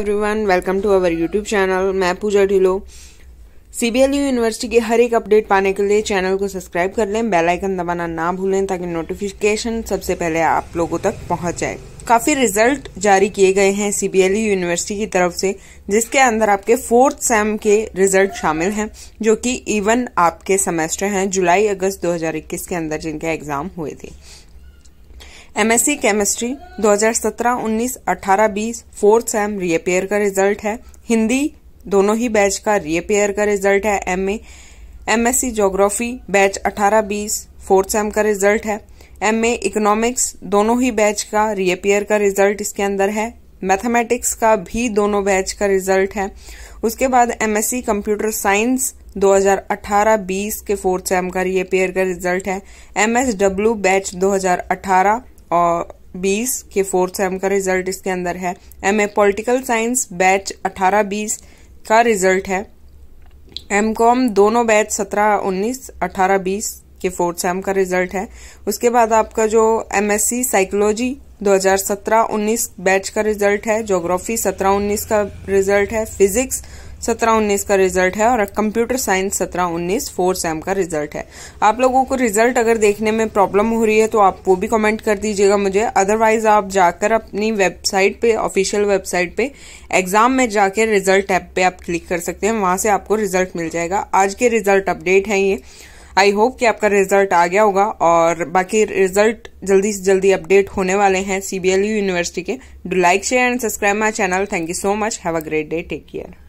everyone welcome to our YouTube channel मैं पूजा ढिलो सीबीएलयू university के हर एक अपडेट पाने के लिए चैनल को सब्सक्राइब कर लें बेल आइकन दबाना ना भूलें ताकि नोटिफिकेशन सबसे पहले आप लोगों तक पहुंच जाए काफी रिजल्ट जारी किए गए हैं सीबीएलयू यूनिवर्सिटी की तरफ से जिसके अंदर आपके फोर्थ सेम के रिजल्ट शामिल हैं जो कि इवन आपके सेमेस्टर हैं जुलाई अगस्त 2021 के अंदर जिनके एग्जाम हुए थे MSc chemistry 2017 19 18 20 fourth sem reappear का रिजल्ट है हिंदी दोनों ही बैच का रीअपेयर का रिजल्ट है MA MSc geography batch 18 20 fourth sem का रिजल्ट है एमए इकोनॉमिक्स दोनों ही बैच का रीअपेयर का रिजल्ट इसके अंदर है मैथमेटिक्स का भी दोनों बैच का रिजल्ट है उसके बाद एमएससी कंप्यूटर साइंस 2018-20 के फोर्थ सेम का रीअपेयर का रिजल्ट है एमएसडब्ल्यू बैच 2018 और बीस के फोर्थ सेम का रिजल्ट इसके अंदर है M A political science batch अठारह बीस का रिजल्ट है एम कॉम दोनों बैच सत्रह उन्नीस अठारह बीस के फोर्थ सेम का रिजल्ट है उसके बाद आपका जो M S C psychology 2017-19 batch का रिजल्ट है जोग्राफी 17-19 का रिजल्ट है फिजिक्स सत्रह उन्नीस का रिजल्ट है और कंप्यूटर साइंस सत्रह उन्नीस फोर सेम का रिजल्ट है आप लोगों को रिजल्ट अगर देखने में प्रॉब्लम हो रही है तो आप वो भी कमेंट कर दीजिएगा मुझे अदरवाइज आप जाकर अपनी वेबसाइट पे ऑफिशियल वेबसाइट पे एग्जाम में जाकर रिजल्ट टैब पे आप क्लिक कर सकते हैं वहां से आपको रिजल्ट मिल जाएगा आज के रिजल्ट अपडेट है ये आई होप कि आपका रिजल्ट आ गया होगा और बाकी रिजल्ट जल्दी से जल्दी अपडेट होने वाले हैं सीबीएलयू यूनिवर्सिटी e के do like share and subscribe my channel thank you so much have a great day take care